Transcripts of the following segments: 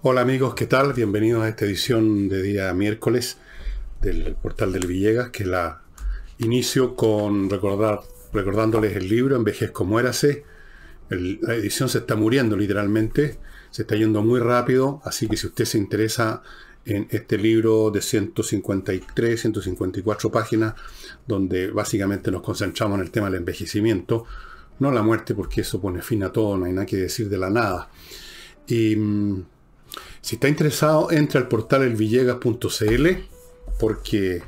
Hola amigos, ¿qué tal? Bienvenidos a esta edición de día miércoles del portal del Villegas, que la inicio con recordar, recordándoles el libro Envejezco, muérase. la edición se está muriendo literalmente, se está yendo muy rápido, así que si usted se interesa en este libro de 153, 154 páginas, donde básicamente nos concentramos en el tema del envejecimiento, no la muerte, porque eso pone fin a todo, no hay nada que decir de la nada. Y mm, si está interesado, entra al portal elvillegas.cl porque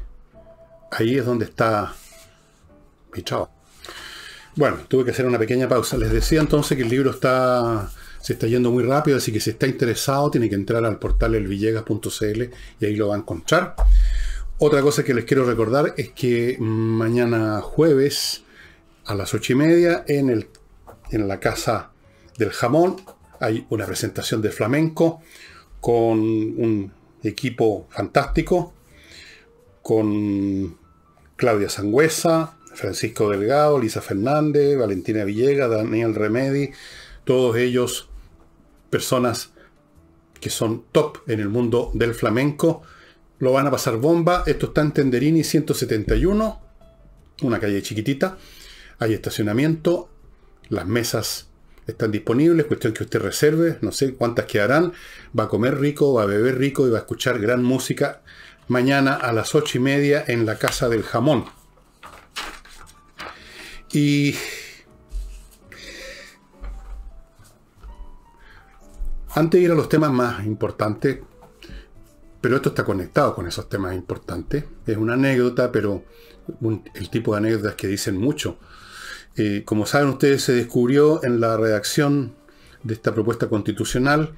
ahí es donde está mi chao. Bueno, tuve que hacer una pequeña pausa. Les decía entonces que el libro está se está yendo muy rápido, así que si está interesado tiene que entrar al portal elvillegas.cl y ahí lo va a encontrar. Otra cosa que les quiero recordar es que mañana jueves a las ocho y media en, el, en la Casa del Jamón hay una presentación de flamenco con un equipo fantástico, con Claudia Sangüesa, Francisco Delgado, Lisa Fernández, Valentina Villegas, Daniel Remedi, todos ellos personas que son top en el mundo del flamenco. Lo van a pasar bomba. Esto está en Tenderini 171, una calle chiquitita. Hay estacionamiento, las mesas están disponibles, cuestión que usted reserve, no sé cuántas quedarán, va a comer rico, va a beber rico y va a escuchar gran música mañana a las ocho y media en la Casa del Jamón. Y antes de ir a los temas más importantes, pero esto está conectado con esos temas importantes, es una anécdota, pero el tipo de anécdotas que dicen mucho eh, como saben ustedes, se descubrió en la redacción de esta propuesta constitucional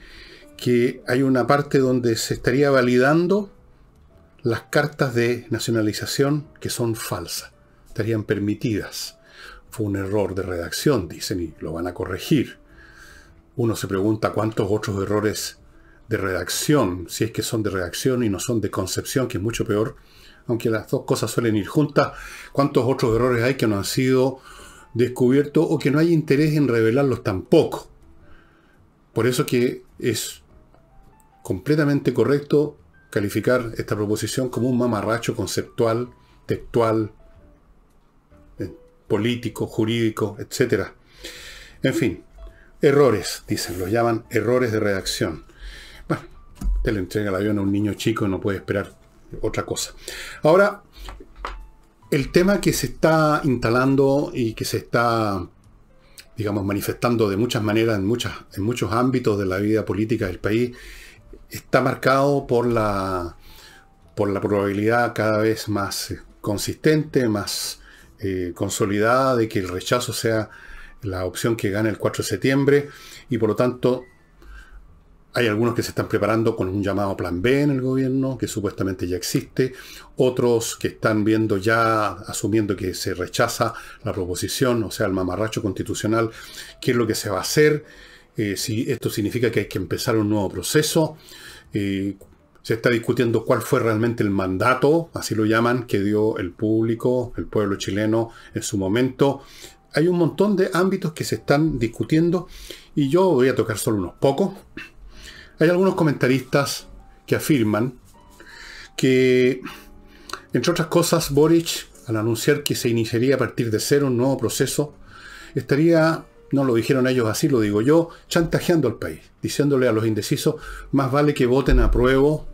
que hay una parte donde se estaría validando las cartas de nacionalización que son falsas, estarían permitidas. Fue un error de redacción, dicen, y lo van a corregir. Uno se pregunta cuántos otros errores de redacción, si es que son de redacción y no son de concepción, que es mucho peor, aunque las dos cosas suelen ir juntas, cuántos otros errores hay que no han sido descubierto o que no hay interés en revelarlos tampoco. Por eso que es completamente correcto calificar esta proposición como un mamarracho conceptual, textual, eh, político, jurídico, etc. En fin, errores, dicen, los llaman errores de redacción. Bueno, te le entrega el avión a un niño chico y no puede esperar otra cosa. Ahora, el tema que se está instalando y que se está, digamos, manifestando de muchas maneras en, muchos ámbitos de la vida política del país, está marcado por la, por la probabilidad cada vez más eh, consistente, más eh, consolidada de que el rechazo sea la opción que gane el 4 de septiembre y por lo tanto hay algunos que se están preparando con un llamado plan B en el gobierno, que supuestamente ya existe. Otros que están viendo ya, asumiendo que se rechaza la proposición, o sea, el mamarracho constitucional, qué es lo que se va a hacer, eh, si esto significa que hay que empezar un nuevo proceso. Eh, se está discutiendo cuál fue realmente el mandato, así lo llaman, que dio el público, el pueblo chileno en su momento. Hay un montón de ámbitos que se están discutiendo y yo voy a tocar solo unos pocos. Hay algunos comentaristas que afirman que, entre otras cosas, Boric, al anunciar que se iniciaría a partir de cero un nuevo proceso, estaría, no lo dijeron ellos así, lo digo yo, chantajeando al país, diciéndole a los indecisos, más vale que voten a prueba,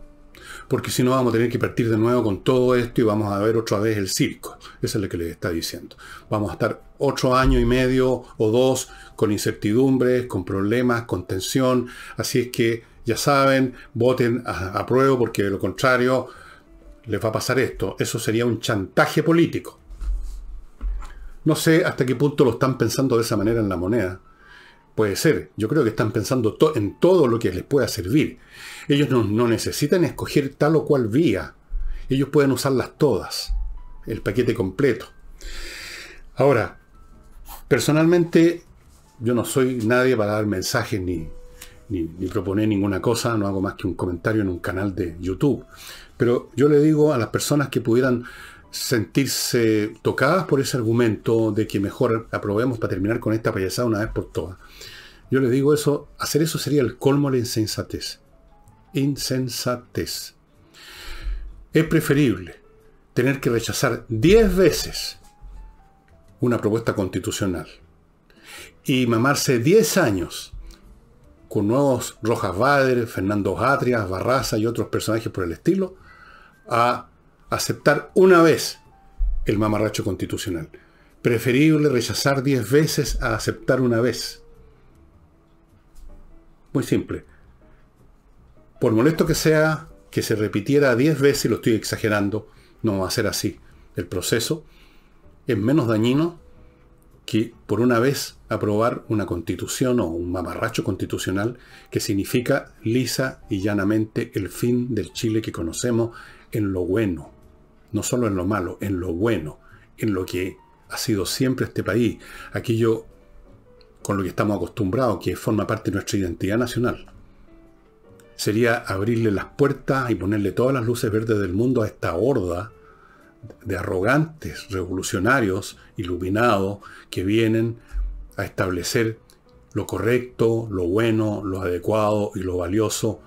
porque si no vamos a tener que partir de nuevo con todo esto y vamos a ver otra vez el circo. Eso es lo que les está diciendo. Vamos a estar otro año y medio o dos con incertidumbres, con problemas, con tensión, así es que ya saben, voten a, porque de lo contrario les va a pasar esto. Eso sería un chantaje político. No sé hasta qué punto lo están pensando de esa manera en la moneda. Puede ser. Yo creo que están pensando en todo lo que les pueda servir. Ellos no, no necesitan escoger tal o cual vía. Ellos pueden usarlas todas. El paquete completo. Ahora, personalmente yo no soy nadie para dar mensajes ni, ni, proponer ninguna cosa, no hago más que un comentario en un canal de YouTube. Pero yo le digo a las personas que pudieran sentirse tocadas por ese argumento de que mejor aprobemos para terminar con esta payasada una vez por todas. Yo les digo eso, hacer eso sería el colmo de la insensatez. Insensatez. Es preferible tener que rechazar 10 veces una propuesta constitucional y mamarse 10 años con nuevos Rojas Vader, Fernando Atrias, Barraza y otros personajes por el estilo, a aceptar una vez el mamarracho constitucional. Preferible rechazar diez veces a aceptar una vez. Muy simple. Por molesto que sea que se repitiera 10 veces, y lo estoy exagerando, no va a ser así. El proceso es menos dañino que por una vez aprobar una constitución o un mamarracho constitucional que significa lisa y llanamente el fin del Chile que conocemos en lo bueno, no solo en lo malo, en lo bueno, en lo que ha sido siempre este país, aquello con lo que estamos acostumbrados, que forma parte de nuestra identidad nacional. Sería abrirle las puertas y ponerle todas las luces verdes del mundo a esta horda de arrogantes revolucionarios iluminados que vienen a establecer lo correcto, lo bueno, lo adecuado y lo valioso,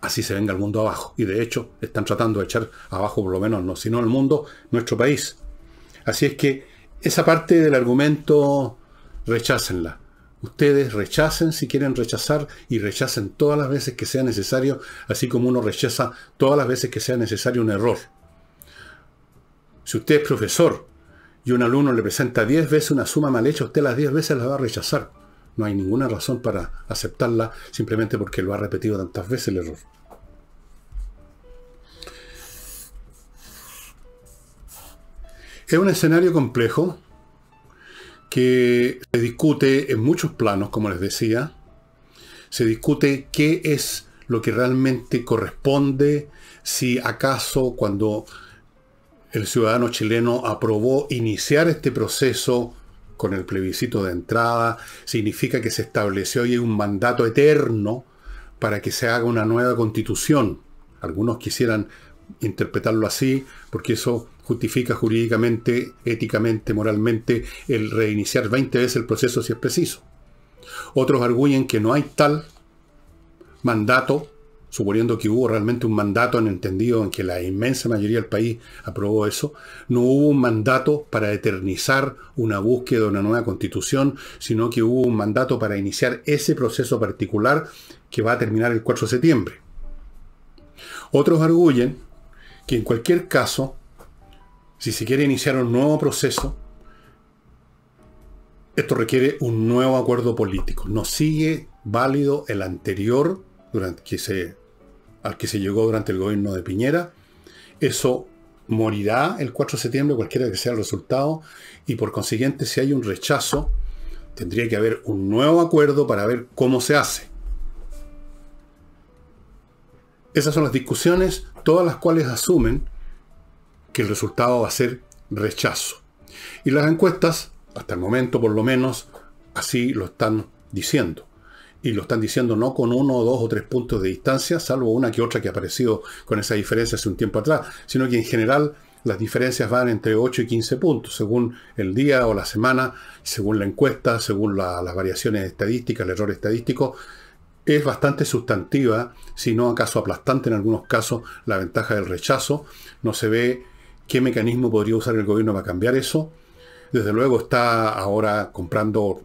así se venga el mundo abajo. Y de hecho están tratando de echar abajo por lo menos, no sino el mundo, nuestro país. Así es que esa parte del argumento, rechácenla. Ustedes rechacen si quieren rechazar y rechacen todas las veces que sea necesario, así como uno rechaza todas las veces que sea necesario un error. Si usted es profesor y un alumno le presenta 10 veces una suma mal hecha, usted las 10 veces la va a rechazar. No hay ninguna razón para aceptarla simplemente porque lo ha repetido tantas veces el error. Es un escenario complejo que se discute en muchos planos, como les decía. Se discute qué es lo que realmente corresponde, si acaso cuando el ciudadano chileno aprobó iniciar este proceso con el plebiscito de entrada, significa que se estableció hoy un mandato eterno para que se haga una nueva constitución. Algunos quisieran interpretarlo así, porque eso justifica jurídicamente, éticamente, moralmente, el reiniciar 20 veces el proceso si es preciso. Otros arguyen que no hay tal mandato suponiendo que hubo realmente un mandato en entendido en que la inmensa mayoría del país aprobó eso, no hubo un mandato para eternizar una búsqueda de una nueva constitución, sino que hubo un mandato para iniciar ese proceso particular que va a terminar el 4 de septiembre. Otros arguyen que en cualquier caso, si se quiere iniciar un nuevo proceso, esto requiere un nuevo acuerdo político. No sigue válido el anterior durante, al que se llegó durante el gobierno de Piñera. Eso morirá el 4 de septiembre, cualquiera que sea el resultado, y por consiguiente, si hay un rechazo, tendría que haber un nuevo acuerdo para ver cómo se hace. Esas son las discusiones, todas las cuales asumen que el resultado va a ser rechazo. Y las encuestas, hasta el momento por lo menos, así lo están diciendo y lo están diciendo no con uno, dos o tres puntos de distancia, salvo una que otra que ha aparecido con esa diferencia hace un tiempo atrás, sino que en general las diferencias van entre 8 y 15 puntos, según el día o la semana, según la encuesta, según las variaciones estadísticas, el error estadístico. Es bastante sustantiva, si no acaso aplastante en algunos casos, la ventaja del rechazo. No se ve qué mecanismo podría usar el gobierno para cambiar eso. Desde luego está ahora comprando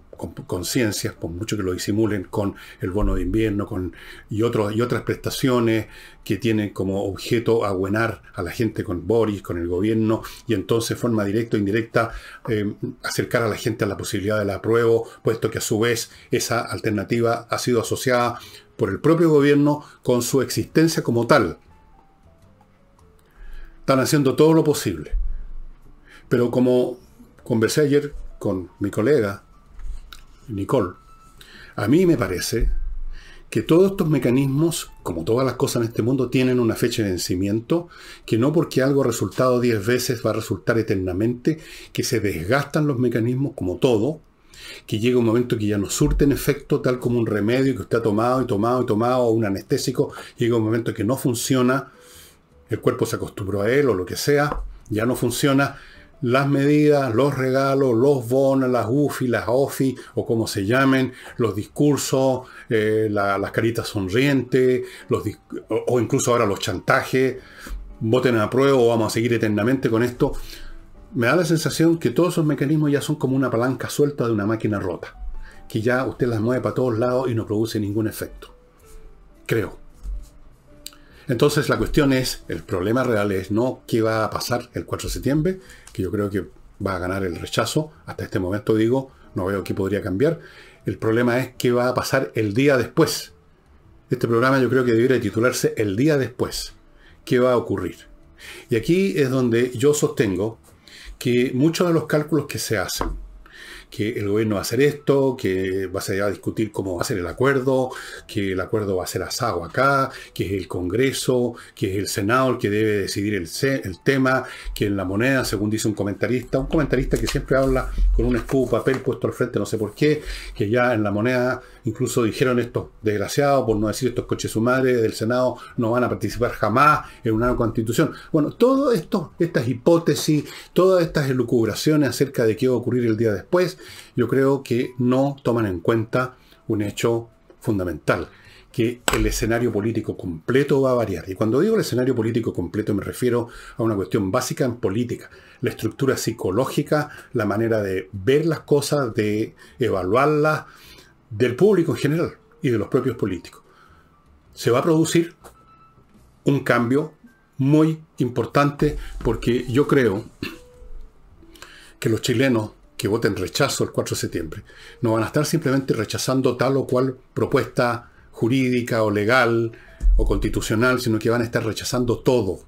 conciencias, por mucho que lo disimulen con el bono de invierno con, y, y otras prestaciones que tienen como objeto aguenar a la gente con Boris, con el gobierno, y entonces forma directa o indirecta eh, acercar a la gente a la posibilidad de la apruebo, puesto que a su vez esa alternativa ha sido asociada por el propio gobierno con su existencia como tal. Están haciendo todo lo posible. Pero como conversé ayer con mi colega Nicole, a mí me parece que todos estos mecanismos, como todas las cosas en este mundo, tienen una fecha de vencimiento, que no porque algo ha resultado 10 veces va a resultar eternamente, que se desgastan los mecanismos como todo, que llega un momento que ya no surten efecto, tal como un remedio que usted ha tomado y tomado y tomado, o un anestésico, llega un momento que no funciona, el cuerpo se acostumbró a él o lo que sea, ya no funciona, las medidas, los regalos, los bonos, las UFI, las OFI o como se llamen, los discursos, eh, las caritas sonrientes, los o, incluso ahora los chantajes, voten a prueba o vamos a seguir eternamente con esto. Me da la sensación que todos esos mecanismos ya son como una palanca suelta de una máquina rota, que ya usted las mueve para todos lados y no produce ningún efecto. Creo. Entonces la cuestión es, el problema real es no qué va a pasar el 4 de septiembre, que yo creo que va a ganar el rechazo. Hasta este momento digo, no veo qué podría cambiar. El problema es qué va a pasar el día después. Este programa yo creo que debería titularse El día después. ¿Qué va a ocurrir? Y aquí es donde yo sostengo que muchos de los cálculos que se hacen que el gobierno va a hacer esto, que va a, discutir cómo va a ser el acuerdo, que el acuerdo va a ser asado acá, que es el Congreso, que es el Senado el que debe decidir el tema, que en la moneda, según dice un comentarista, un comentarista que siempre habla con un escudo papel puesto al frente, no sé por qué, que ya en la moneda Incluso dijeron esto, desgraciados, por no decir estos coches su madre del Senado, no van a participar jamás en una constitución. Bueno, todo esto, estas hipótesis, todas estas elucubraciones acerca de qué va a ocurrir el día después, yo creo que no toman en cuenta un hecho fundamental, que el escenario político completo va a variar. Y cuando digo el escenario político completo me refiero a una cuestión básica en política, la estructura psicológica, la manera de ver las cosas, de evaluarlas, del público en general y de los propios políticos. Se va a producir un cambio muy importante porque yo creo que los chilenos que voten rechazo el 4 de septiembre no van a estar simplemente rechazando tal o cual propuesta jurídica o legal o constitucional, sino que van a estar rechazando todo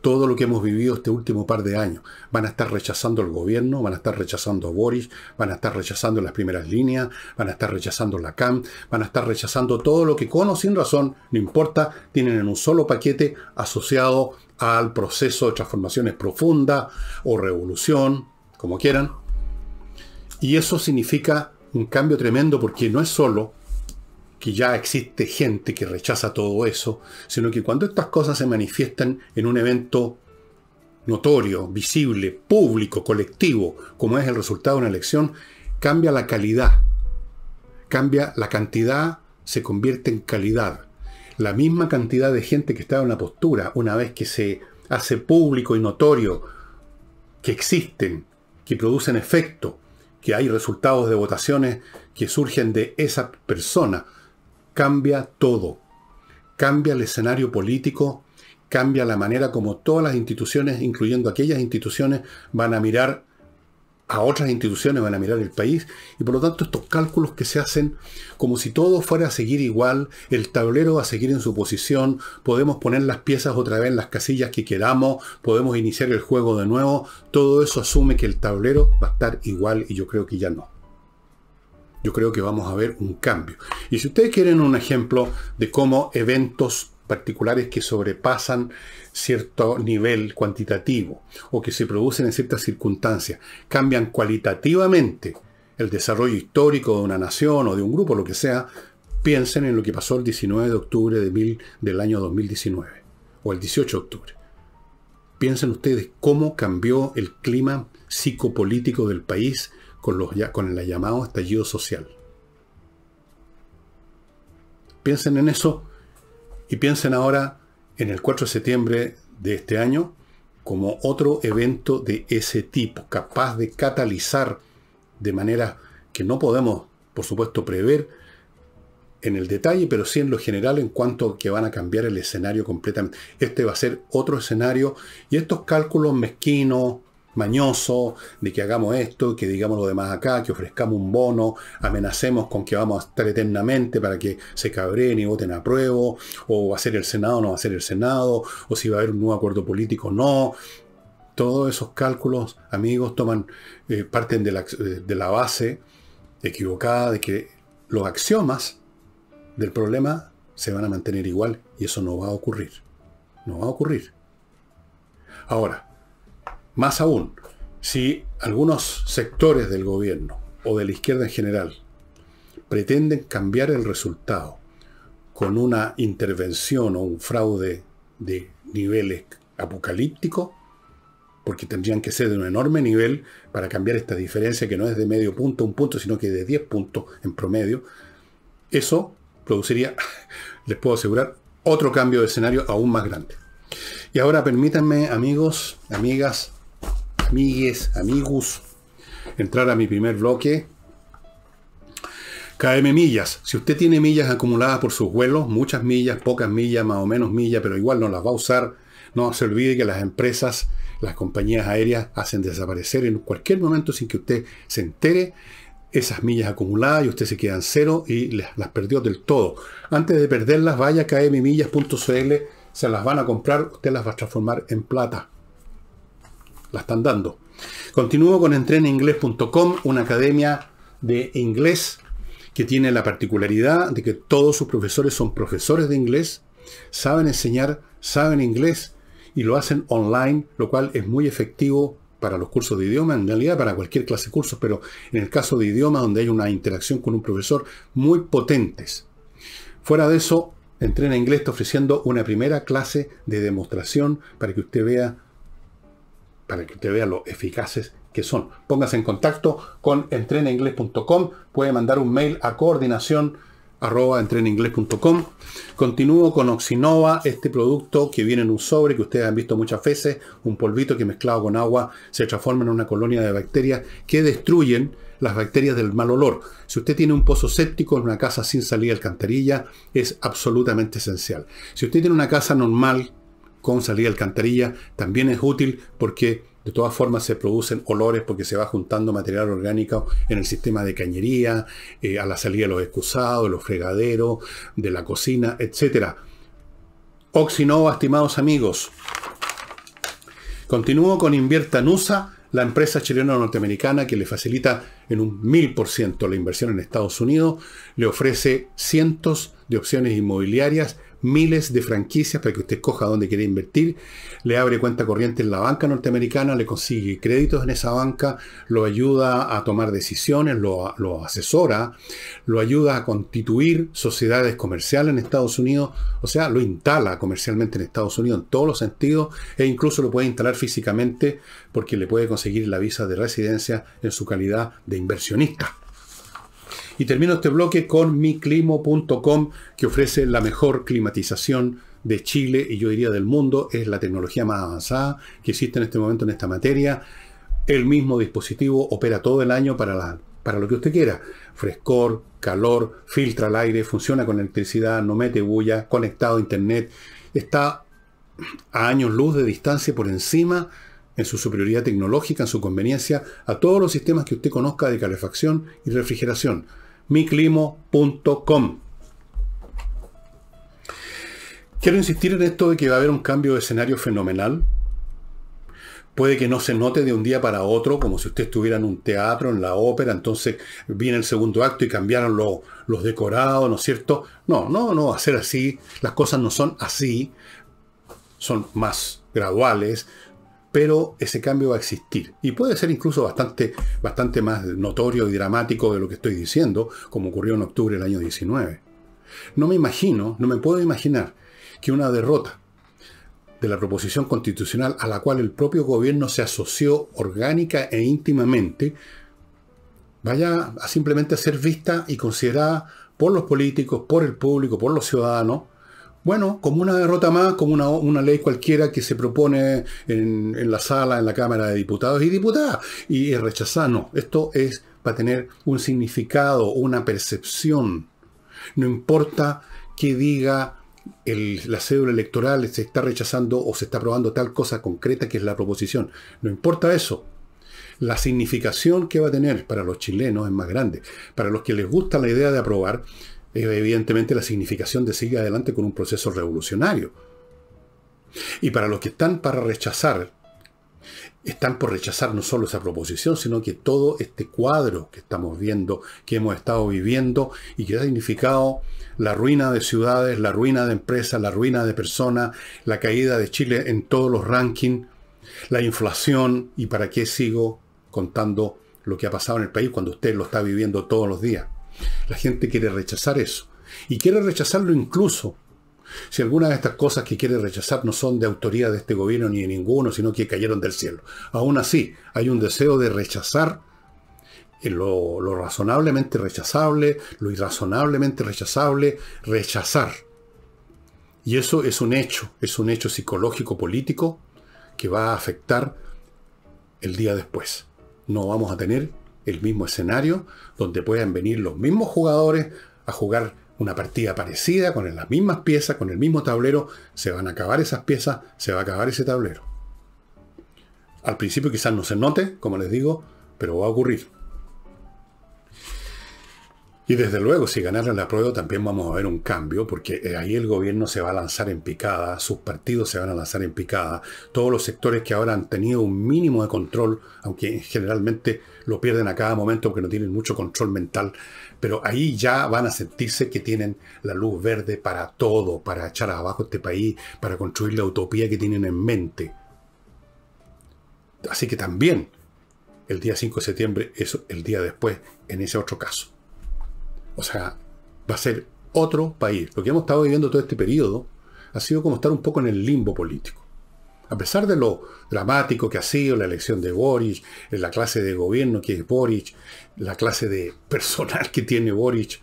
todo lo que hemos vivido este último par de años. Van a estar rechazando el gobierno, van a estar rechazando a Boris, van a estar rechazando las primeras líneas, van a estar rechazando la CAM, van a estar rechazando todo lo que con o sin razón, no importa, tienen en un solo paquete asociado al proceso de transformaciones profundas o revolución, como quieran. Y eso significa un cambio tremendo porque no es solo que ya existe gente que rechaza todo eso, sino que cuando estas cosas se manifiestan en un evento notorio, visible, público, colectivo, como es el resultado de una elección, cambia la calidad, cambia la cantidad, se convierte en calidad. La misma cantidad de gente que está en la postura, una vez que se hace público y notorio que existen, que producen efecto, que hay resultados de votaciones que surgen de esa persona, cambia todo. Cambia el escenario político, cambia la manera como todas las instituciones, incluyendo aquellas instituciones, van a mirar a otras instituciones, van a mirar el país, y por lo tanto estos cálculos que se hacen como si todo fuera a seguir igual, el tablero va a seguir en su posición, podemos poner las piezas otra vez en las casillas que queramos, podemos iniciar el juego de nuevo, todo eso asume que el tablero va a estar igual y yo creo que ya no yo creo que vamos a ver un cambio. Y si ustedes quieren un ejemplo de cómo eventos particulares que sobrepasan cierto nivel cuantitativo o que se producen en ciertas circunstancias cambian cualitativamente el desarrollo histórico de una nación o de un grupo, lo que sea, piensen en lo que pasó el 19 de octubre del año 2019 o el 18 de octubre. Piensen ustedes cómo cambió el clima psicopolítico del país con, los, con el llamado estallido social. Piensen en eso y piensen ahora en el 4 de septiembre de este año como otro evento de ese tipo, capaz de catalizar de manera que no podemos, por supuesto, prever en el detalle, pero sí en lo general en cuanto que van a cambiar el escenario completamente. Este va a ser otro escenario y estos cálculos mezquinos, mañoso de que hagamos esto, que digamos lo demás acá, que ofrezcamos un bono, amenacemos con que vamos a estar eternamente para que se cabreen y voten a pruebo, o va a ser el Senado, no va a ser el Senado, o si va a haber un nuevo acuerdo político, no. Todos esos cálculos, amigos, toman, eh, parten de la, de la base equivocada de que los axiomas del problema se van a mantener igual y eso no va a ocurrir. No va a ocurrir. Ahora, más aún, si algunos sectores del gobierno o de la izquierda en general pretenden cambiar el resultado con una intervención o un fraude de niveles apocalípticos, porque tendrían que ser de un enorme nivel para cambiar esta diferencia que no es de medio punto, un punto, sino que de 10 puntos en promedio, eso produciría, les puedo asegurar, otro cambio de escenario aún más grande. Y ahora permítanme, amigos, amigas, amigues, amigos, entrar a mi primer bloque. KM millas. Si usted tiene millas acumuladas por sus vuelos, muchas millas, pocas millas, más o menos millas, pero igual no las va a usar, no se olvide que las empresas, las compañías aéreas hacen desaparecer en cualquier momento sin que usted se entere esas millas acumuladas y usted se quedan cero y las, perdió del todo. Antes de perderlas, vaya a kmmillas.cl, se las van a comprar, usted las va a transformar en plata la están dando. Continúo con entreninglés.com, una academia de inglés que tiene la particularidad de que todos sus profesores son profesores de inglés, saben enseñar, saben inglés y lo hacen online, lo cual es muy efectivo para los cursos de idioma, en realidad para cualquier clase de cursos, pero en el caso de idioma donde hay una interacción con un profesor, muy potentes. Fuera de eso, Entrena Inglés está ofreciendo una primera clase de demostración para que usted vea para que usted vea lo eficaces que son. Póngase en contacto con entreninglés.com. puede mandar un mail a coordinación arroba Continúo con Oxinova, este producto que viene en un sobre que ustedes han visto muchas veces, un polvito que mezclado con agua se transforma en una colonia de bacterias que destruyen las bacterias del mal olor. Si usted tiene un pozo séptico en una casa sin salida alcantarilla, es absolutamente esencial. Si usted tiene una casa normal, con salida alcantarilla, también es útil porque de todas formas se producen olores porque se va juntando material orgánico en el sistema de cañería, eh, a la salida de los excusados, los fregaderos, de la cocina, etc. Oxinova, estimados amigos. Continúo con Invierta Nusa, la empresa chilena norteamericana que le facilita en un mil ciento la inversión en Estados Unidos, le ofrece cientos de opciones inmobiliarias miles de franquicias para que usted coja dónde quiere invertir, le abre cuenta corriente en la banca norteamericana, le consigue créditos en esa banca, lo ayuda a tomar decisiones, lo, lo asesora, lo ayuda a constituir sociedades comerciales en Estados Unidos, o sea, lo instala comercialmente en Estados Unidos en todos los sentidos e incluso lo puede instalar físicamente porque le puede conseguir la visa de residencia en su calidad de inversionista. Y termino este bloque con miclimo.com, que ofrece la mejor climatización de Chile y yo diría del mundo. Es la tecnología más avanzada que existe en este momento en esta materia. El mismo dispositivo opera todo el año para, la, para lo que usted quiera. Frescor, calor, filtra el aire, funciona con electricidad, no mete bulla, conectado a internet. Está a años luz de distancia por encima en su superioridad tecnológica, en su conveniencia, a todos los sistemas que usted conozca de calefacción y refrigeración miclimo.com. Quiero insistir en esto de que va a haber un cambio de escenario fenomenal. Puede que no se note de un día para otro, como si usted estuviera en un teatro, en la ópera, entonces viene el segundo acto y cambiaron los decorados, ¿no es cierto? No, no, no va a ser así. Las cosas no son así. Son más graduales, pero ese cambio va a existir. Y puede ser incluso bastante, bastante más notorio y dramático de lo que estoy diciendo, como ocurrió en octubre del año 19. No me imagino, no me puedo imaginar que una derrota de la proposición constitucional a la cual el propio gobierno se asoció orgánica e íntimamente, vaya a simplemente ser vista y considerada por los políticos, por el público, por los ciudadanos, bueno, como una derrota más, como una, ley cualquiera que se propone en, la sala, en la Cámara de Diputados y Diputadas, y es No, esto es para tener un significado, una percepción. No importa qué diga la cédula electoral, se está rechazando o se está aprobando tal cosa concreta que es la proposición. No importa eso, la significación que va a tener para los chilenos es más grande. Para los que les gusta la idea de aprobar, eh, evidentemente la significación de seguir adelante con un proceso revolucionario. Y para los que están para rechazar, están por rechazar no solo esa proposición, sino que todo este cuadro que estamos viendo, que hemos estado viviendo y que ha significado la ruina de ciudades, la ruina de empresas, la ruina de personas, la caída de Chile en todos los rankings, la inflación y para qué sigo contando lo que ha pasado en el país cuando usted lo está viviendo todos los días. La gente quiere rechazar eso. Y quiere rechazarlo incluso si alguna de estas cosas que quiere rechazar no son de autoría de este gobierno ni de ninguno, sino que cayeron del cielo. Aún así, hay un deseo de rechazar eh, lo, lo razonablemente rechazable, lo irrazonablemente rechazable, rechazar. Y eso es un hecho, es un hecho psicológico político que va a afectar el día después. No vamos a tener el mismo escenario, donde puedan venir los mismos jugadores a jugar una partida parecida, con las mismas piezas, con el mismo tablero, se van a acabar esas piezas, se va a acabar ese tablero. Al principio quizás no se note, como les digo, pero va a ocurrir. Y desde luego, si ganarle la prueba, también vamos a ver un cambio, porque eh, ahí el gobierno se va a lanzar en picada, sus partidos se van a lanzar en picada, todos los sectores que ahora han tenido un mínimo de control, aunque generalmente lo pierden a cada momento porque no tienen mucho control mental, pero ahí ya van a sentirse que tienen la luz verde para todo, para echar abajo este país, para construir la utopía que tienen en mente. Así que también el día 5 de septiembre es el día después, en ese otro caso. O sea, va a ser otro país. Lo que hemos estado viviendo todo este periodo ha sido como estar un poco en el limbo político. A pesar de lo dramático que ha sido la elección de Boric, la clase de gobierno que es Boric, la clase de personal que tiene Boric,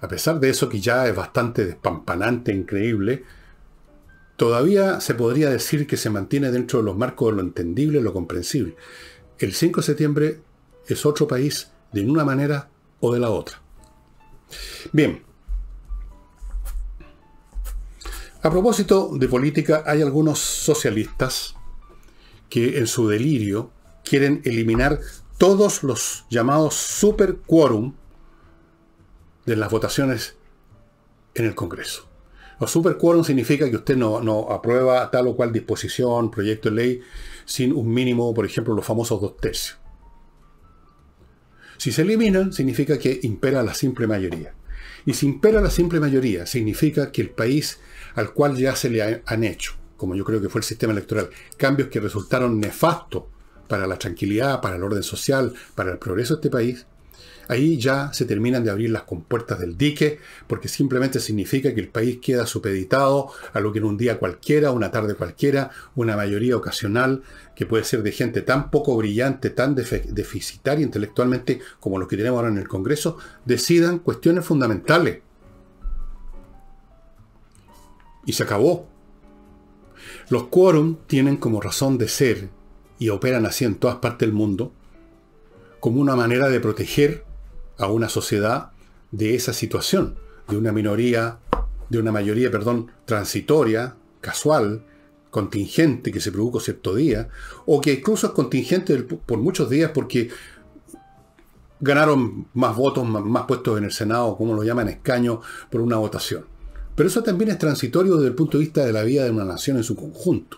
a pesar de eso que ya es bastante despampanante, increíble, todavía se podría decir que se mantiene dentro de los marcos de lo entendible, lo comprensible. El 5 de septiembre es otro país de una manera o de la otra. Bien, A propósito de política, hay algunos socialistas que en su delirio quieren eliminar todos los llamados super quórum de las votaciones en el Congreso. Los super quórum significa que usted no, no aprueba tal o cual disposición, proyecto de ley, sin un mínimo, por ejemplo, los famosos dos tercios. Si se eliminan, significa que impera la simple mayoría. Y si impera la simple mayoría, significa que el país al cual ya se le han hecho, como yo creo que fue el sistema electoral. Cambios que resultaron nefastos para la tranquilidad, para el orden social, para el progreso de este país. Ahí ya se terminan de abrir las compuertas del dique, porque simplemente significa que el país queda supeditado a lo que en un día cualquiera, una tarde cualquiera, una mayoría ocasional, que puede ser de gente tan poco brillante, tan deficitaria intelectualmente como los que tenemos ahora en el Congreso, decidan cuestiones fundamentales. Y se acabó. Los quórum tienen como razón de ser, y operan así en todas partes del mundo, como una manera de proteger a una sociedad de esa situación, de una minoría, de una mayoría, perdón, transitoria, casual, contingente que se produjo cierto día, o que incluso es contingente por muchos días porque ganaron más votos, más, puestos en el Senado, como lo llaman, escaños, por una votación. Pero eso también es transitorio desde el punto de vista de la vida de una nación en su conjunto.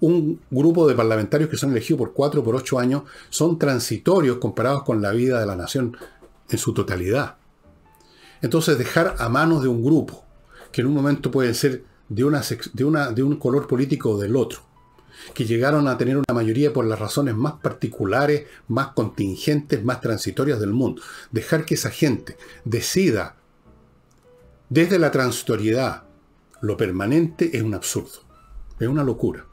Un grupo de parlamentarios que son elegidos por cuatro o por ocho años son transitorios comparados con la vida de la nación en su totalidad. Entonces dejar a manos de un grupo, que en un momento pueden ser de, una, de, una, de un color político o del otro, que llegaron a tener una mayoría por las razones más particulares, más contingentes, más transitorias del mundo. Dejar que esa gente decida desde la transitoriedad, lo permanente es un absurdo, es una locura.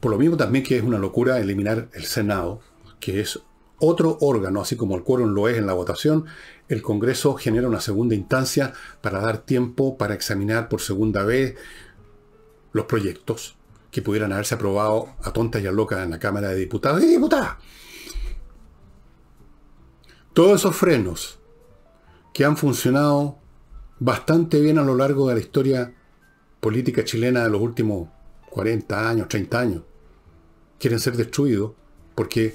Por lo mismo también que es una locura eliminar el Senado, que es otro órgano, así como el quórum lo es en la votación, el Congreso genera una segunda instancia para dar tiempo para examinar por segunda vez los proyectos que pudieran haberse aprobado a tontas y a locas en la Cámara de Diputados y Diputadas. Todos esos frenos que han funcionado bastante bien a lo largo de la historia política chilena de los últimos 40 años, 30 años, quieren ser destruidos porque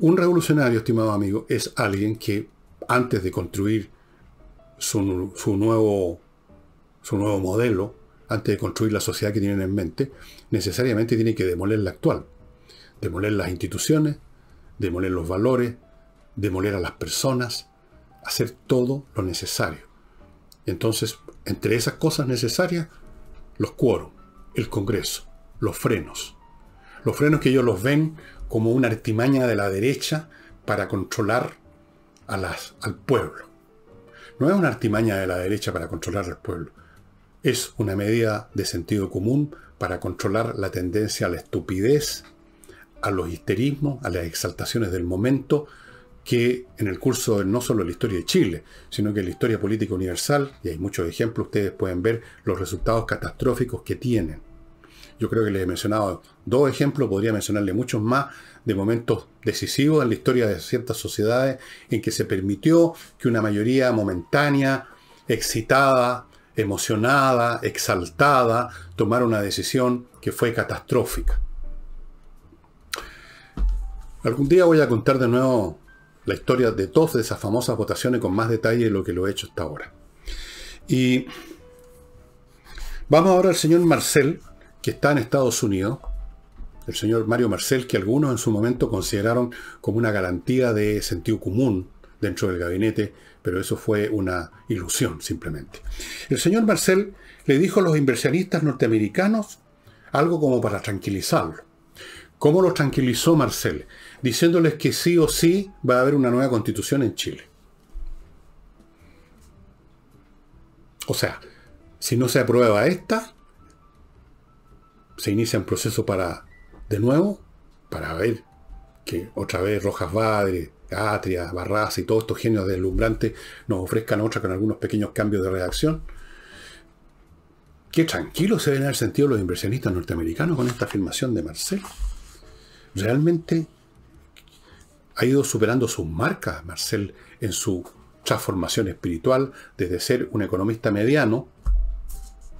un revolucionario, estimado amigo, es alguien que antes de construir su, nuevo, su nuevo modelo, antes de construir la sociedad que tienen en mente, necesariamente tiene que demoler la actual, demoler las instituciones, demoler los valores, demoler a las personas, hacer todo lo necesario. Entonces, entre esas cosas necesarias, los quórum, el Congreso, los frenos. Los frenos que ellos los ven como una artimaña de la derecha para controlar al pueblo. No es una artimaña de la derecha para controlar al pueblo. Es una medida de sentido común para controlar la tendencia a la estupidez, a los histerismos, a las exaltaciones del momento, que en el curso de no solo la historia de Chile, sino que la historia política universal, y hay muchos ejemplos, ustedes pueden ver los resultados catastróficos que tienen. Yo creo que les he mencionado dos ejemplos, podría mencionarle muchos más, de momentos decisivos en la historia de ciertas sociedades en que se permitió que una mayoría momentánea, excitada, emocionada, exaltada, tomara una decisión que fue catastrófica. Algún día voy a contar de nuevo la historia de todas de esas famosas votaciones con más detalle de lo que lo he hecho hasta ahora. Y vamos ahora al señor Marcel, que está en Estados Unidos. El señor Mario Marcel, que algunos en su momento consideraron como una garantía de sentido común dentro del gabinete, pero eso fue una ilusión simplemente. El señor Marcel le dijo a los inversionistas norteamericanos algo como para tranquilizarlo. ¿Cómo los tranquilizó Marcel? diciéndoles que sí o sí va a haber una nueva constitución en Chile. O sea, si no se aprueba esta, se inicia un proceso para, de nuevo, para ver que otra vez Rojas Badre, Atria, Barraza y todos estos genios deslumbrantes nos ofrezcan otra con algunos pequeños cambios de redacción. Qué tranquilos se ven en el sentido los inversionistas norteamericanos con esta afirmación de Marcel. Realmente ha ido superando sus marcas, Marcel, en su transformación espiritual, desde ser un economista mediano,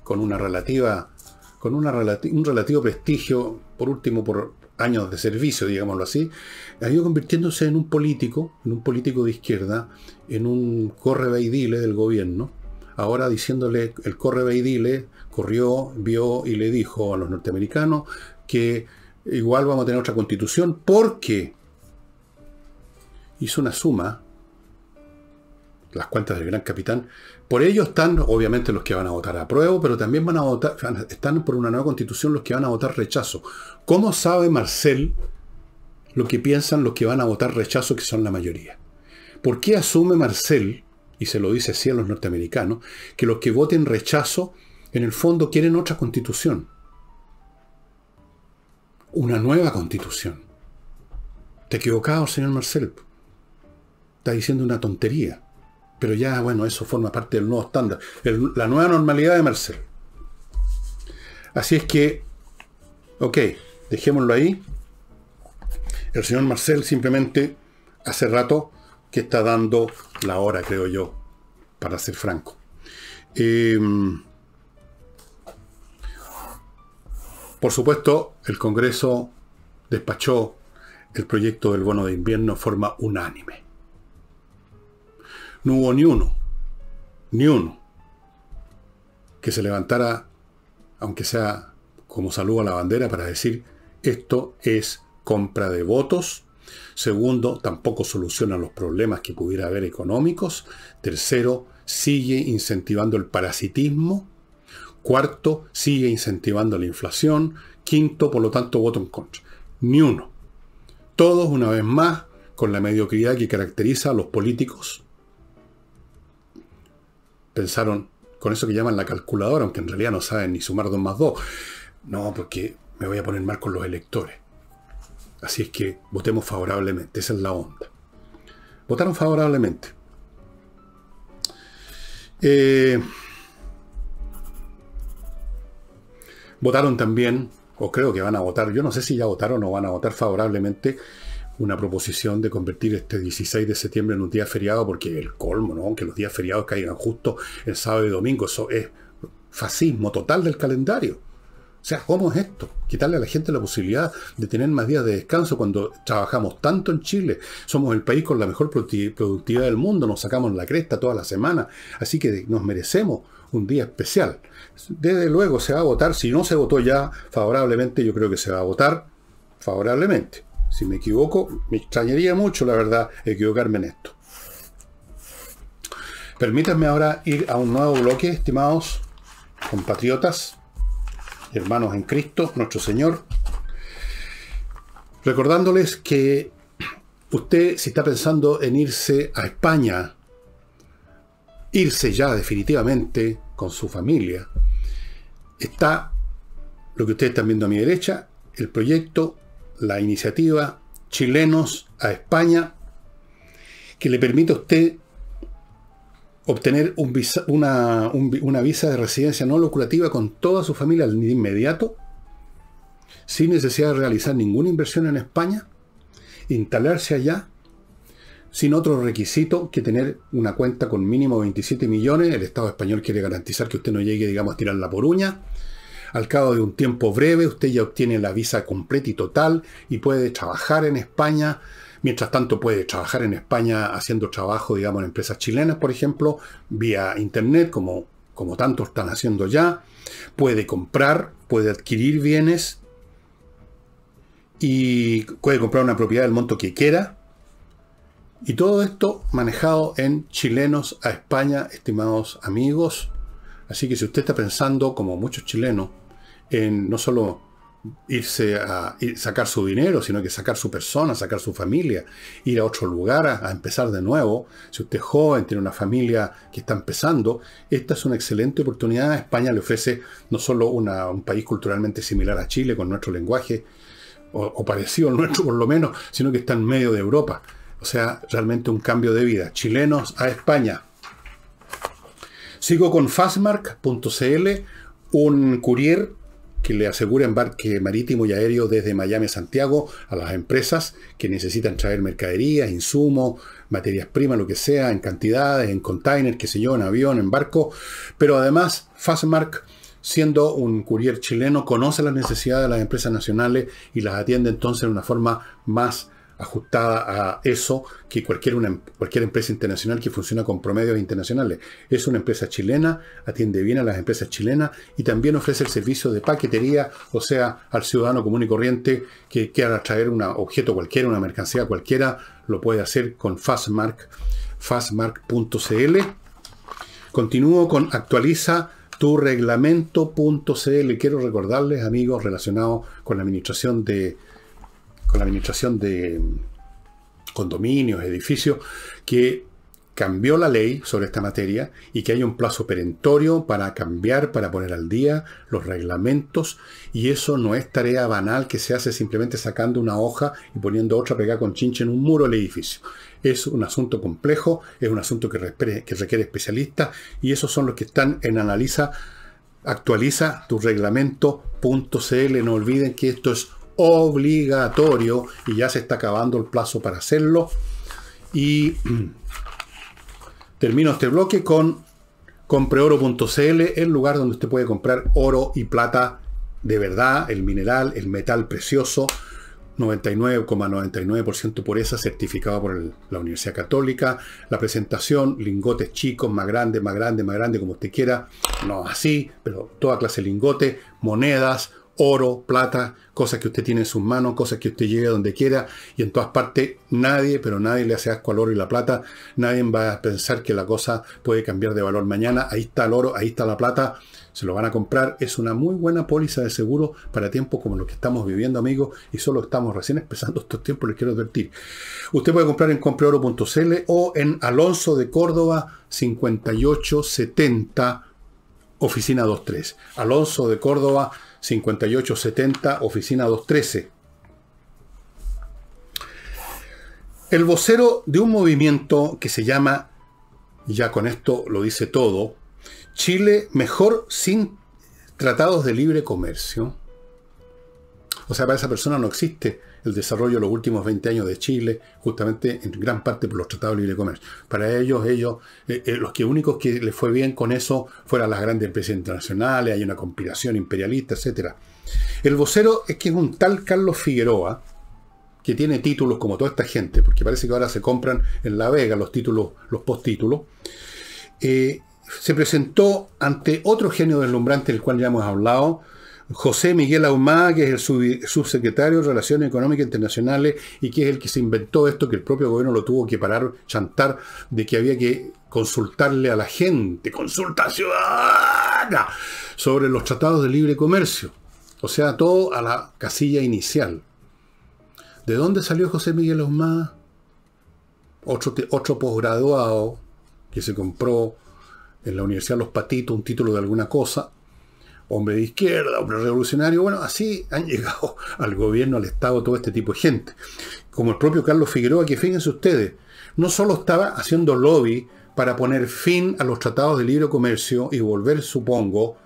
con una relativa, con una un relativo prestigio, por último por años de servicio, digámoslo así, ha ido convirtiéndose en un político, en un político de izquierda, en un correveidile del gobierno. Ahora diciéndole, el corre corrió, vio y le dijo a los norteamericanos que igual vamos a tener otra constitución porque hizo una suma, las cuentas del gran capitán. Por ello están, obviamente, los que van a votar a prueba, pero también van a votar, están por una nueva constitución los que van a votar rechazo. ¿Cómo sabe Marcel lo que piensan los que van a votar rechazo, que son la mayoría? ¿Por qué asume Marcel, y se lo dice así a los norteamericanos, que los que voten rechazo, en el fondo quieren otra constitución? Una nueva constitución. Te equivocado, señor Marcel está diciendo una tontería. Pero ya, bueno, eso forma parte del nuevo estándar, la nueva normalidad de Marcel. Así es que, ok, dejémoslo ahí. El señor Marcel simplemente hace rato que está dando la hora, creo yo, para ser franco. Em, por supuesto, el Congreso despachó el proyecto del bono de invierno en forma unánime no hubo ni uno, ni uno, que se levantara, aunque sea como saludo a la bandera, para decir, esto es compra de votos. Segundo, tampoco soluciona los problemas que pudiera haber económicos. Tercero, sigue incentivando el parasitismo. Cuarto, sigue incentivando la inflación. Quinto, por lo tanto, voto en contra. Ni uno. Todos, una vez más, con la mediocridad que caracteriza a los políticos pensaron con eso que llaman la calculadora, aunque en realidad no saben ni sumar 2 más 2. No, porque me voy a poner mal con los electores. Así es que votemos favorablemente, esa es la onda. Votaron favorablemente. Eh, votaron también, o creo que van a votar, yo no sé si ya votaron o van a votar favorablemente una proposición de convertir este 16 de septiembre en un día feriado, porque el colmo, ¿no? Que los días feriados caigan justo el sábado y domingo, eso es fascismo total del calendario. O sea, ¿cómo es esto? Quitarle a la gente la posibilidad de tener más días de descanso cuando trabajamos tanto en Chile. Somos el país con la mejor productividad del mundo, nos sacamos la cresta toda la semana. Así que nos merecemos un día especial. Desde luego se va a votar, si no se votó ya favorablemente, yo creo que se va a votar favorablemente. Si me equivoco, me extrañaría mucho, la verdad, equivocarme en esto. Permítanme ahora ir a un nuevo bloque, estimados compatriotas, hermanos en Cristo, nuestro Señor. Recordándoles que usted, si está pensando en irse a España, irse ya definitivamente con su familia, está lo que ustedes están viendo a mi derecha, el proyecto la iniciativa Chilenos a España, que le permite a usted obtener un una, visa de residencia no lucrativa con toda su familia de inmediato, sin necesidad de realizar ninguna inversión en España, instalarse allá, sin otro requisito que tener una cuenta con mínimo 27 millones. El Estado español quiere garantizar que usted no llegue, digamos, a tirar la poruña al cabo de un tiempo breve, usted ya obtiene la visa completa y total y puede trabajar en España. Mientras tanto, puede trabajar en España haciendo trabajo, digamos, en empresas chilenas, por ejemplo, vía Internet, como, como tantos están haciendo ya. Puede comprar, puede adquirir bienes y puede comprar una propiedad del monto que quiera. Y todo esto manejado en chilenos a España, estimados amigos. Así que si usted está pensando, como muchos chilenos, en no solo irse a sacar su dinero, sino que sacar su persona, sacar su familia, ir a otro lugar a, empezar de nuevo. Si usted es joven, tiene una familia que está empezando, esta es una excelente oportunidad. España le ofrece no solo un país culturalmente similar a Chile, con nuestro lenguaje, o, parecido al nuestro por lo menos, sino que está en medio de Europa. O sea, realmente un cambio de vida. Chilenos a España. Sigo con fastmark.cl, un courier que le asegura embarque marítimo y aéreo desde Miami a Santiago a las empresas que necesitan traer mercaderías, insumos, materias primas, lo que sea, en cantidades, en containers, qué sé yo, en avión, en barco. Pero además, Fastmark, siendo un courier chileno, conoce las necesidades de las empresas nacionales y las atiende entonces de una forma más ajustada a eso que cualquier, una, em, cualquier empresa internacional que funciona con promedios internacionales. Es una empresa chilena, atiende bien a las empresas chilenas y también ofrece el servicio de paquetería, o sea, al ciudadano común y corriente que quiera traer un objeto cualquiera, una mercancía cualquiera, lo puede hacer con Fastmark, fastmark.cl. Continúo con actualiza tu reglamento.cl. Quiero recordarles, amigos, relacionados con la administración de con la administración de condominios, edificios, que cambió la ley sobre esta materia y que hay un plazo perentorio para cambiar, para poner al día los reglamentos y eso no es tarea banal que se hace simplemente sacando una hoja y poniendo otra pegada con chinche en un muro del edificio. Es un asunto complejo, es un asunto que requiere, que especialistas y esos son los que están en analiza actualiza tu reglamento.cl. No olviden que esto es obligatorio y ya se está acabando el plazo para hacerlo. Y mm, termino este bloque con compreoro.cl, el lugar donde usted puede comprar oro y plata de verdad, el mineral, el metal precioso, 99,99% pureza certificado por la Universidad Católica. La presentación, lingotes chicos, más grandes, más grande más grande como usted quiera. No así, pero toda clase de lingotes, monedas, oro, plata, cosas que usted tiene en sus manos, cosas que usted lleve donde quiera y en todas partes nadie, pero nadie le hace asco al oro y la plata, nadie va a pensar que la cosa puede cambiar de valor mañana, ahí está el oro, ahí está la plata, se lo van a comprar, es una muy buena póliza de seguro para tiempos como los que estamos viviendo amigos y solo estamos recién empezando estos tiempos, les quiero advertir. Usted puede comprar en compreoro.cl o en Alonso de Córdoba 5870 oficina 23. Alonso de Córdoba 5870, oficina 213. El vocero de un movimiento que se llama, ya con esto lo dice todo, Chile mejor sin tratados de libre comercio. O sea, para esa persona no existe el desarrollo de los últimos 20 años de Chile, justamente en gran parte por los tratados de libre comercio. Para ellos, ellos, eh, eh, los que únicos que les fue bien con eso fueron las grandes empresas internacionales, hay una conspiración imperialista, etc. El vocero es que es un tal Carlos Figueroa, que tiene títulos como toda esta gente, porque parece que ahora se compran en La Vega los títulos, los postítulos, eh, se presentó ante otro genio deslumbrante del cual ya hemos hablado, José Miguel Ahumada, que es el subsecretario de Relaciones Económicas Internacionales y que es el que se inventó esto, que el propio gobierno lo tuvo que parar, chantar, de que había que consultarle a la gente, consulta ciudadana, sobre los tratados de libre comercio. O sea, todo a la casilla inicial. ¿De dónde salió José Miguel Ahumada? Otro, posgraduado que se compró en la Universidad Los Patitos un título de alguna cosa hombre de izquierda, hombre revolucionario. Bueno, así han llegado al gobierno, al Estado, todo este tipo de gente. Como el propio Carlos Figueroa, que fíjense ustedes, no solo estaba haciendo lobby para poner fin a los tratados de libre comercio y volver, supongo,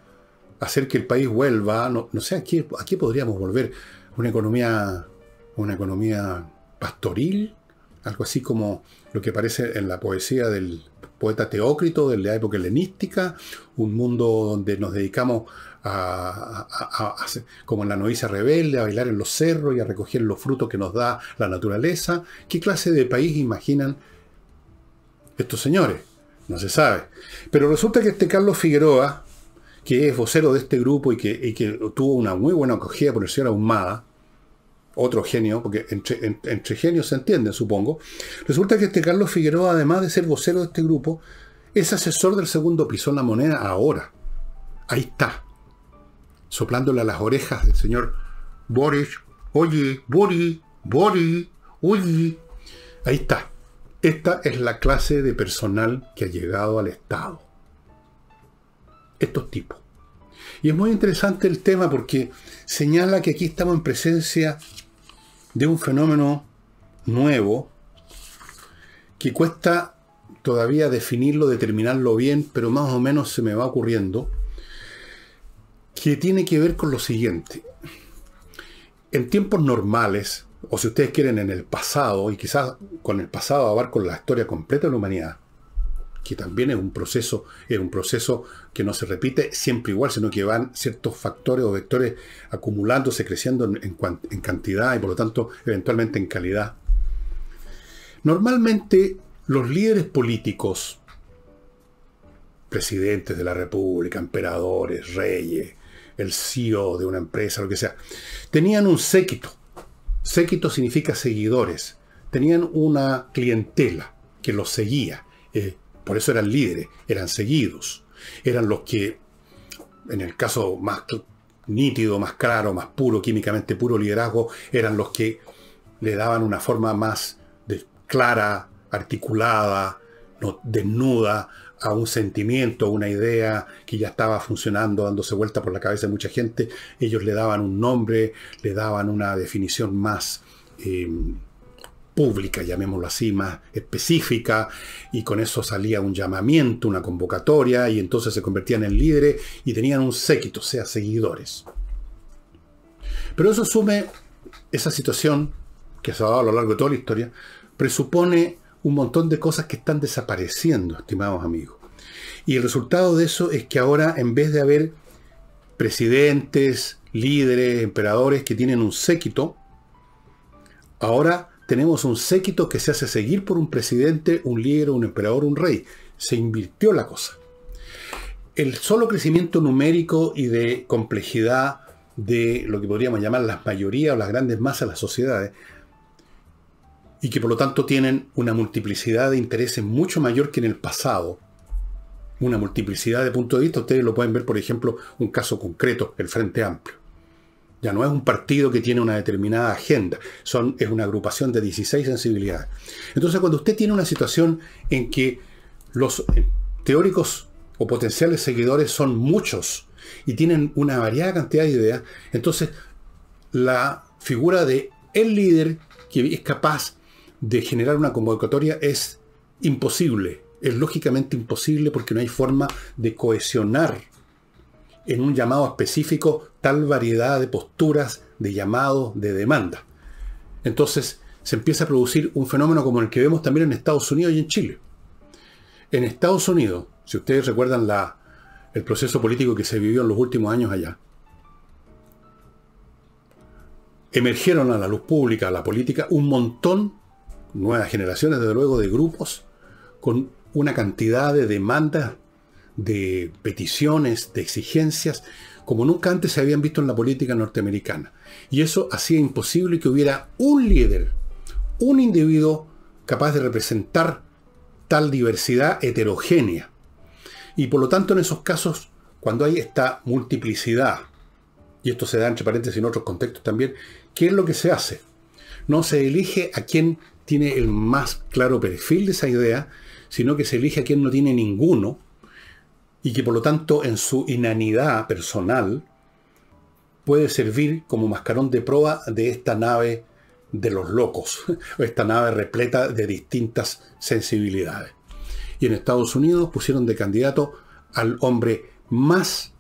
a hacer que el país vuelva, no, sé, ¿a qué, podríamos volver? ¿Una economía, una economía pastoril? algo así como lo que aparece en la poesía del poeta Teócrito de la época helenística, un mundo donde nos dedicamos a, como en la novicia rebelde, a bailar en los cerros y a recoger los frutos que nos da la naturaleza. ¿Qué clase de país imaginan estos señores? No se sabe. Pero resulta que este Carlos Figueroa, que es vocero de este grupo y que, y que tuvo una muy buena acogida por el señor Ahumada, otro genio, porque entre, genios se entiende, supongo. Resulta que este Carlos Figueroa, además de ser vocero de este grupo, es asesor del segundo piso en la moneda ahora. Ahí está, soplándole a las orejas del señor Boris. Oye, Boris, Boris, oye. Ahí está. Esta es la clase de personal que ha llegado al Estado. Estos tipos. Y es muy interesante el tema porque señala que aquí estamos en presencia de un fenómeno nuevo que cuesta todavía definirlo, determinarlo bien, pero más o menos se me va ocurriendo, que tiene que ver con lo siguiente. En tiempos normales, o si ustedes quieren en el pasado, y quizás con el pasado con la historia completa de la humanidad, que también es un proceso, un proceso que no se repite siempre igual, sino que van ciertos factores o vectores acumulándose, creciendo en, cantidad y por lo tanto eventualmente en calidad. Normalmente los líderes políticos, presidentes de la República, emperadores, reyes, el CEO de una empresa, lo que sea, tenían un séquito. Séquito significa seguidores. Tenían una clientela que los seguía. Eh, por eso eran líderes, eran seguidos, eran los que, en el caso más nítido, más claro, más puro, químicamente puro liderazgo, eran los que le daban una forma más de, clara, articulada, no, desnuda a un sentimiento, a una idea que ya estaba funcionando, dándose vuelta por la cabeza de mucha gente. Ellos le daban un nombre, le daban una definición más... Eh, pública, llamémoslo así, más específica, y con eso salía un llamamiento, una convocatoria, y entonces se convertían en líderes y tenían un séquito, o sea, seguidores. Pero eso sume, esa situación que se ha dado a lo largo de toda la historia, presupone un montón de cosas que están desapareciendo, estimados amigos. Y el resultado de eso es que ahora, en vez de haber presidentes, líderes, emperadores que tienen un séquito, ahora tenemos un séquito que se hace seguir por un presidente, un líder, un emperador, un rey. Se invirtió la cosa. El solo crecimiento numérico y de complejidad de lo que podríamos llamar las mayorías o las grandes masas de las sociedades, y que por lo tanto tienen una multiplicidad de intereses mucho mayor que en el pasado, una multiplicidad de puntos de vista, ustedes lo pueden ver, por ejemplo, un caso concreto, el Frente Amplio. Ya no es un partido que tiene una determinada agenda, son, es una agrupación de 16 sensibilidades. Entonces, cuando usted tiene una situación en que los eh, teóricos o potenciales seguidores son muchos y tienen una variada cantidad de ideas, entonces la figura de el líder que es capaz de generar una convocatoria es imposible, es lógicamente imposible porque no hay forma de cohesionar en un llamado específico tal variedad de posturas, de llamados, de demandas. Entonces se empieza a producir un fenómeno como el que vemos también en Estados Unidos y en Chile. En Estados Unidos, si ustedes recuerdan el proceso político que se vivió en los últimos años allá, emergieron a la luz pública, a la política, un montón, nuevas generaciones desde luego, de grupos con una cantidad de demandas, de peticiones, de exigencias como nunca antes se habían visto en la política norteamericana. Y eso hacía imposible que hubiera un líder, un individuo capaz de representar tal diversidad heterogénea. Y por lo tanto en esos casos, cuando hay esta multiplicidad, y esto se da entre paréntesis en otros contextos también, ¿qué es lo que se hace? No se elige a quien tiene el más claro perfil de esa idea, sino que se elige a quien no tiene ninguno y que por lo tanto en su inanidad personal puede servir como mascarón de proa de esta nave de los locos, esta nave repleta de distintas sensibilidades. Y en Estados Unidos pusieron de candidato al hombre más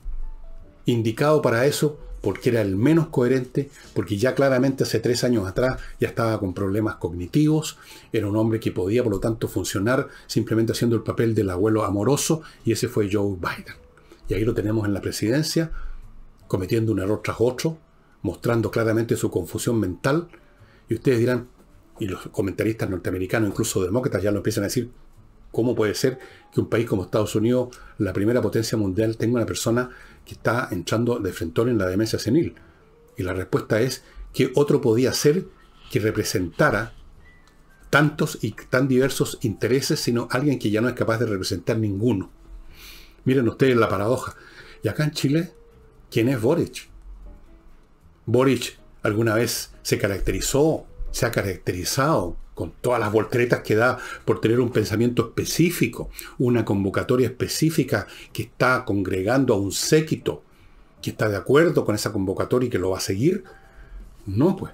indicado para eso, porque era el menos coherente, porque ya claramente hace tres años atrás ya estaba con problemas cognitivos, era un hombre que podía por lo tanto funcionar simplemente haciendo el papel del abuelo amoroso, y ese fue Joe Biden. Y ahí lo tenemos en la presidencia, cometiendo un error tras otro, mostrando claramente su confusión mental, y ustedes dirán, y los comentaristas norteamericanos, incluso demócratas, ya lo empiezan a decir, ¿cómo puede ser que un país como Estados Unidos, la primera potencia mundial, tenga una persona que está entrando de frente en la demencia senil. Y la respuesta es que otro podía ser que representara tantos y tan diversos intereses, sino alguien que ya no es capaz de representar ninguno. Miren ustedes la paradoja. Y acá en Chile, ¿quién es Boric? Boric alguna vez se caracterizó, se ha caracterizado con todas las volteretas que da por tener un pensamiento específico, una convocatoria específica que está congregando a un séquito, que está de acuerdo con esa convocatoria y que lo va a seguir. No, pues.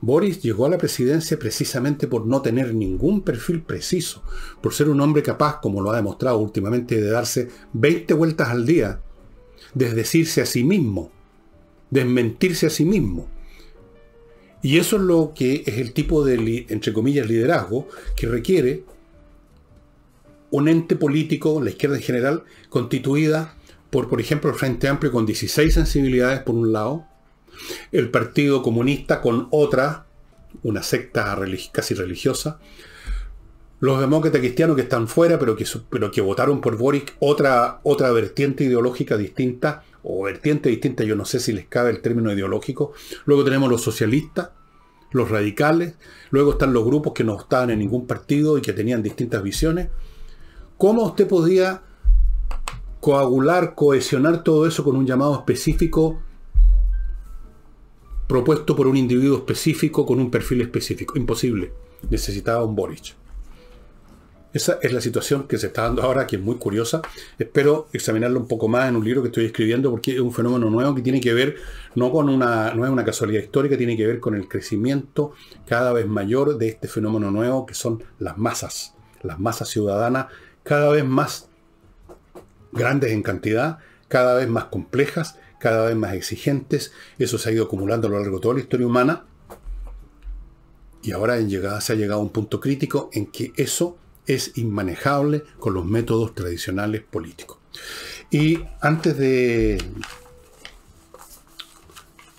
Boris llegó a la presidencia precisamente por no tener ningún perfil preciso, por ser un hombre capaz, como lo ha demostrado últimamente, de darse 20 vueltas al día, desdecirse a sí mismo, desmentirse a sí mismo, y eso es lo que es el tipo de, entre comillas, liderazgo que requiere un ente político, la izquierda en general, constituida por, por ejemplo, el Frente Amplio con 16 sensibilidades por un lado, el Partido Comunista con otra, una secta casi religiosa, los demócratas cristianos que están fuera, pero que, que votaron por Boric, otra, otra vertiente ideológica distinta, o vertientes distintas, yo no sé si les cabe el término ideológico. Luego tenemos los socialistas, los radicales, luego están los grupos que no estaban en ningún partido y que tenían distintas visiones. ¿Cómo usted podía coagular, cohesionar todo eso con un llamado específico propuesto por un individuo específico con un perfil específico? Imposible. Necesitaba un Boric. Esa es la situación que se está dando ahora, que es muy curiosa. Espero examinarlo un poco más en un libro que estoy escribiendo, porque es un fenómeno nuevo que tiene que ver, no con una, no es una casualidad histórica, tiene que ver con el crecimiento cada vez mayor de este fenómeno nuevo, que son las masas, las masas ciudadanas, cada vez más grandes en cantidad, cada vez más complejas, cada vez más exigentes. Eso se ha ido acumulando a lo largo de toda la historia humana. Y ahora en se ha llegado a un punto crítico en que eso es inmanejable con los métodos tradicionales políticos. Y antes de,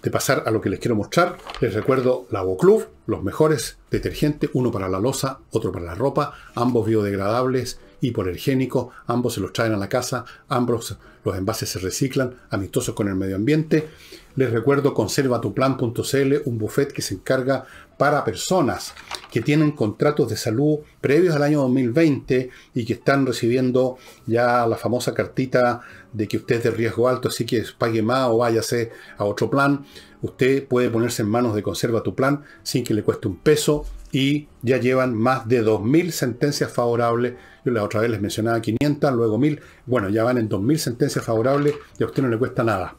de pasar a lo que les quiero mostrar, les recuerdo club los mejores detergentes, uno para la losa, otro para la ropa, ambos biodegradables y por el génico, ambos se los traen a la casa, ambos los envases se reciclan, amistosos con el medio ambiente. Les recuerdo conservatuplan.cl, un buffet que se encarga para personas que tienen contratos de salud previos al año 2020 y que están recibiendo ya la famosa cartita de que usted es de riesgo alto, así que pague más o váyase a otro plan. Usted puede ponerse en manos de Conserva tu Plan sin que le cueste un peso y ya llevan más de 2.000 sentencias favorables yo la otra vez les mencionaba 500, luego 1000. Bueno, ya van en 2000 sentencias favorables y a usted no le cuesta nada.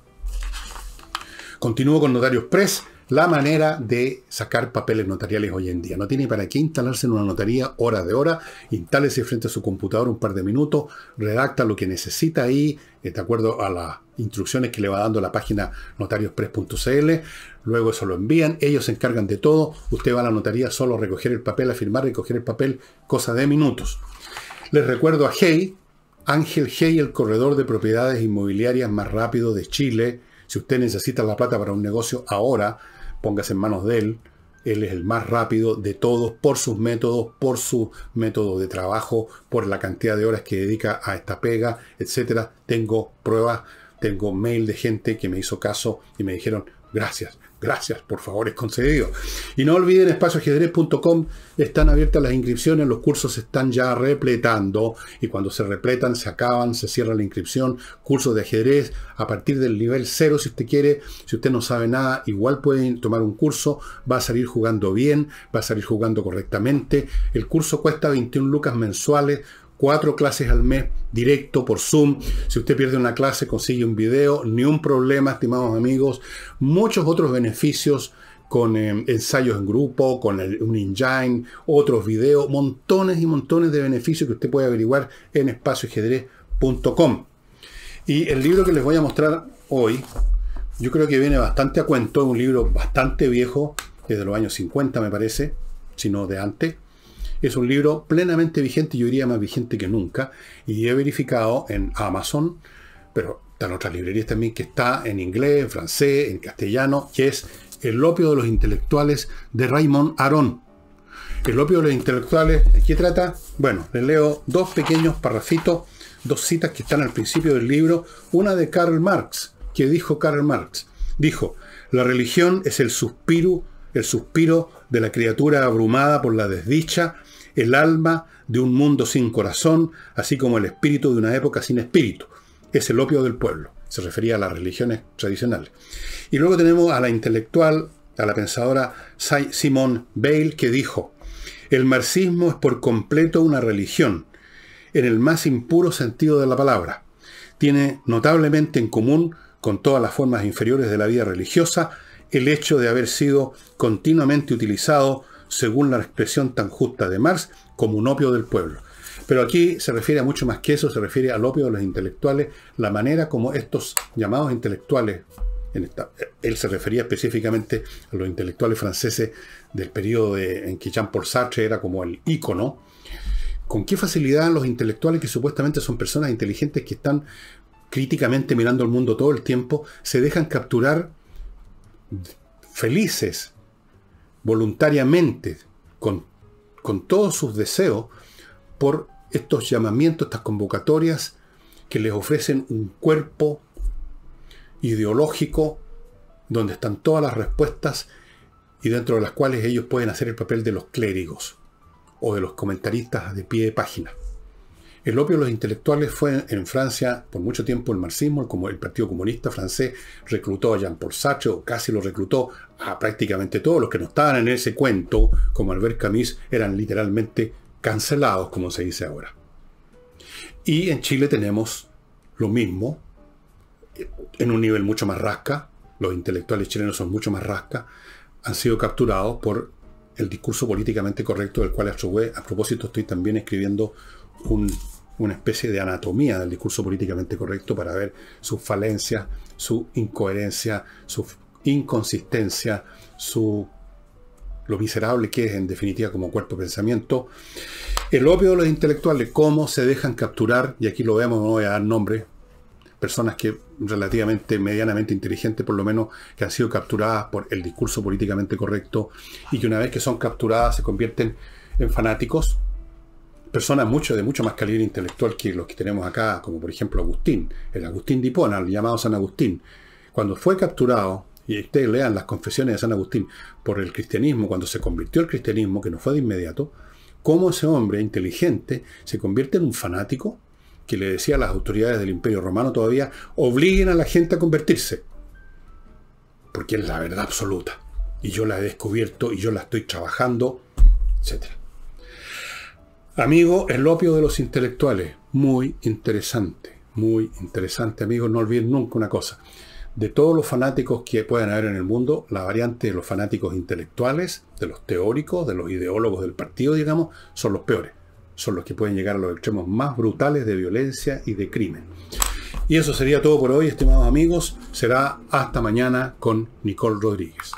Continúo con Notarios Press, la manera de sacar papeles notariales hoy en día. No tiene para qué instalarse en una notaría hora de hora, instálese frente a su computador un par de minutos, redacta lo que necesita ahí, eh, de acuerdo a las instrucciones que le va dando la página notariospress.cl, luego eso lo envían, ellos se encargan de todo, usted va a la notaría solo a recoger el papel, a firmar, recoger el papel, cosa de minutos. Les recuerdo a Hey, Ángel Hey, el corredor de propiedades inmobiliarias más rápido de Chile. Si usted necesita la plata para un negocio ahora, póngase en manos de él. Él es el más rápido de todos por sus métodos, por su método de trabajo, por la cantidad de horas que dedica a esta pega, etc. Tengo pruebas, tengo mail de gente que me hizo caso y me dijeron, Gracias, gracias, por favor, es concedido. Y no olviden espacioajedrez.com, están abiertas las inscripciones, los cursos se están ya repletando y cuando se repletan, se acaban, se cierra la inscripción. Cursos de ajedrez a partir del nivel cero, si usted quiere, si usted no sabe nada, igual pueden tomar un curso, va a salir jugando bien, va a salir jugando correctamente. El curso cuesta 21 lucas mensuales cuatro clases al mes directo por Zoom. Si usted pierde una clase, consigue un video, ni un problema, estimados amigos. Muchos otros beneficios con eh, ensayos en grupo, con un engine, otros videos, montones y montones de beneficios que usted puede averiguar en espacioajedrez.com. Y el libro que les voy a mostrar hoy, yo creo que viene bastante a cuento, es un libro bastante viejo, desde los años 50 me parece, sino de antes, es un libro plenamente vigente, yo diría más vigente que nunca, y he verificado en Amazon, pero están otras librerías también, que está en inglés, en francés, en castellano, que es El opio de los intelectuales de Raymond Aron. El opio de los intelectuales, ¿de qué trata? Bueno, le leo dos pequeños parrafitos, dos citas que están al principio del libro, una de Karl Marx, que dijo Karl Marx, dijo, la religión es el suspiro, el suspiro de la criatura abrumada por la desdicha el alma de un mundo sin corazón, así como el espíritu de una época sin espíritu. Es el opio del pueblo. Se refería a las religiones tradicionales. Y luego tenemos a la intelectual, a la pensadora Simone Bale, que dijo, el marxismo es por completo una religión, en el más impuro sentido de la palabra. Tiene notablemente en común con todas las formas inferiores de la vida religiosa el hecho de haber sido continuamente utilizado según la expresión tan justa de Marx, como un opio del pueblo. Pero aquí se refiere a mucho más que eso, se refiere al opio de los intelectuales, la manera como estos llamados intelectuales, él se refería específicamente a los intelectuales franceses del periodo en que Jean-Paul Sartre era como el ícono, con qué facilidad los intelectuales que supuestamente son personas inteligentes que están críticamente mirando el mundo todo el tiempo, se dejan capturar felices voluntariamente, con, todos sus deseos, por estos llamamientos, estas convocatorias que les ofrecen un cuerpo ideológico donde están todas las respuestas y dentro de las cuales ellos pueden hacer el papel de los clérigos o de los comentaristas de pie de página. El opio de los intelectuales fue en Francia por mucho tiempo el marxismo, como el Partido Comunista francés reclutó a Jean-Paul Sartre, o casi lo reclutó a prácticamente todos los que no estaban en ese cuento, como Albert Camus, eran literalmente cancelados, como se dice ahora. Y en Chile tenemos lo mismo, en un nivel mucho más rasca, los intelectuales chilenos son mucho más rasca, han sido capturados por el discurso políticamente correcto del cual A propósito, estoy también escribiendo un una especie de anatomía del discurso políticamente correcto para ver sus falencias, su incoherencia, su inconsistencia, su lo miserable que es en definitiva como cuerpo pensamiento. El obvio de los intelectuales, cómo se dejan capturar, y aquí lo vemos, no voy a dar nombre, personas que relativamente medianamente inteligentes, por lo menos, que han sido capturadas por el discurso políticamente correcto y que una vez que son capturadas se convierten en fanáticos, personas mucho de mucho más calidad intelectual que los que tenemos acá, como por ejemplo Agustín, el Agustín de llamado San Agustín. Cuando fue capturado, y ustedes lean las confesiones de San Agustín, por el cristianismo, cuando se convirtió al cristianismo, que no fue de inmediato, cómo ese hombre inteligente se convierte en un fanático que le decía a las autoridades del Imperio Romano todavía, obliguen a la gente a convertirse, porque es la verdad absoluta, y yo la he descubierto y yo la estoy trabajando, etcétera. Amigo, el opio de los intelectuales. Muy interesante, muy interesante, amigos. No olviden nunca una cosa. De todos los fanáticos que puedan haber en el mundo, la variante de los fanáticos intelectuales, de los teóricos, de los ideólogos del partido, digamos, son los peores. Son los que pueden llegar a los extremos más brutales de violencia y de crimen. Y eso sería todo por hoy, estimados amigos. Será hasta mañana con Nicole Rodríguez.